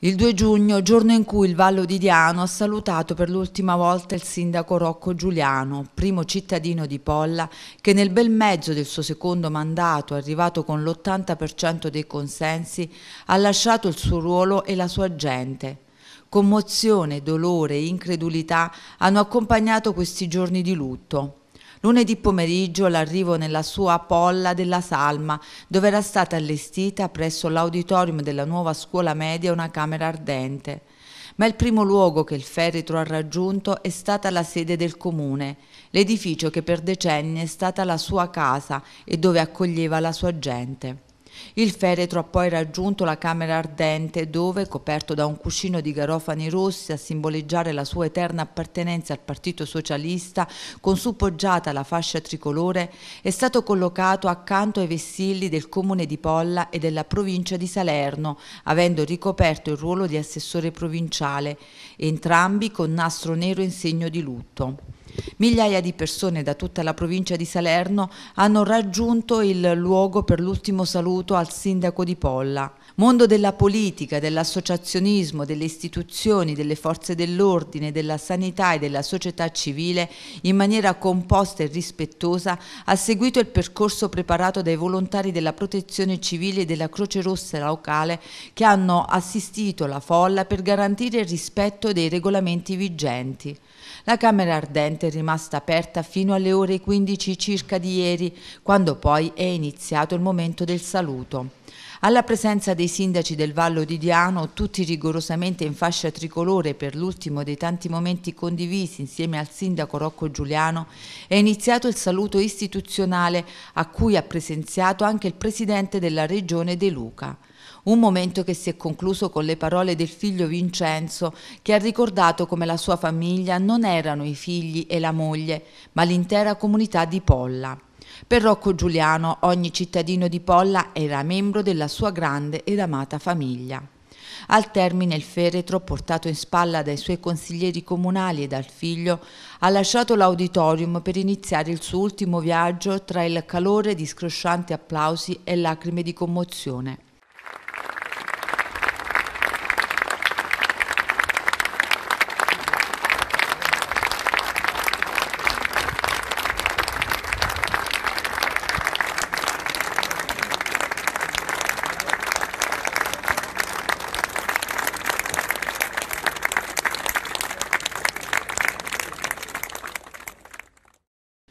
Il 2 giugno, giorno in cui il Vallo di Diano ha salutato per l'ultima volta il sindaco Rocco Giuliano, primo cittadino di Polla, che nel bel mezzo del suo secondo mandato, arrivato con l'80% dei consensi, ha lasciato il suo ruolo e la sua gente. Commozione, dolore e incredulità hanno accompagnato questi giorni di lutto. Lunedì pomeriggio l'arrivo nella sua polla della Salma, dove era stata allestita presso l'auditorium della nuova scuola media una camera ardente. Ma il primo luogo che il feretro ha raggiunto è stata la sede del comune, l'edificio che per decenni è stata la sua casa e dove accoglieva la sua gente. Il feretro ha poi raggiunto la camera ardente dove, coperto da un cuscino di garofani rossi a simboleggiare la sua eterna appartenenza al Partito Socialista, con su poggiata la fascia tricolore, è stato collocato accanto ai vessilli del comune di Polla e della provincia di Salerno, avendo ricoperto il ruolo di assessore provinciale, entrambi con nastro nero in segno di lutto. Migliaia di persone da tutta la provincia di Salerno hanno raggiunto il luogo per l'ultimo saluto al sindaco di Polla. Mondo della politica, dell'associazionismo, delle istituzioni, delle forze dell'ordine, della sanità e della società civile, in maniera composta e rispettosa, ha seguito il percorso preparato dai volontari della Protezione Civile e della Croce Rossa locale che hanno assistito la folla per garantire il rispetto dei regolamenti vigenti. La Camera Ardente incidente è rimasta aperta fino alle ore 15 circa di ieri, quando poi è iniziato il momento del saluto. Alla presenza dei sindaci del Vallo di Diano, tutti rigorosamente in fascia tricolore per l'ultimo dei tanti momenti condivisi insieme al sindaco Rocco Giuliano, è iniziato il saluto istituzionale a cui ha presenziato anche il presidente della regione De Luca. Un momento che si è concluso con le parole del figlio Vincenzo, che ha ricordato come la sua famiglia non erano i figli e la moglie, ma l'intera comunità di Polla. Per Rocco Giuliano ogni cittadino di Polla era membro della sua grande ed amata famiglia. Al termine il feretro, portato in spalla dai suoi consiglieri comunali e dal figlio, ha lasciato l'auditorium per iniziare il suo ultimo viaggio tra il calore di scroscianti applausi e lacrime di commozione.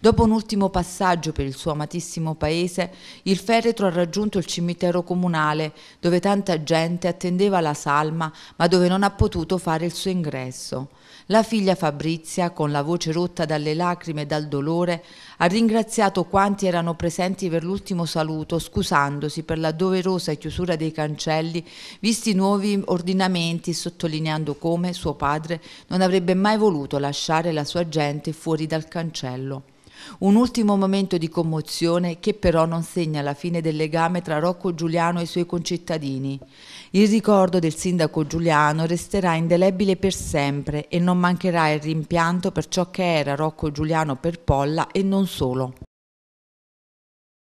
Dopo un ultimo passaggio per il suo amatissimo paese, il feretro ha raggiunto il cimitero comunale, dove tanta gente attendeva la salma, ma dove non ha potuto fare il suo ingresso. La figlia Fabrizia, con la voce rotta dalle lacrime e dal dolore, ha ringraziato quanti erano presenti per l'ultimo saluto, scusandosi per la doverosa chiusura dei cancelli, visti i nuovi ordinamenti, sottolineando come suo padre non avrebbe mai voluto lasciare la sua gente fuori dal cancello. Un ultimo momento di commozione che però non segna la fine del legame tra Rocco Giuliano e i suoi concittadini. Il ricordo del sindaco Giuliano resterà indelebile per sempre e non mancherà il rimpianto per ciò che era Rocco Giuliano per Polla e non solo.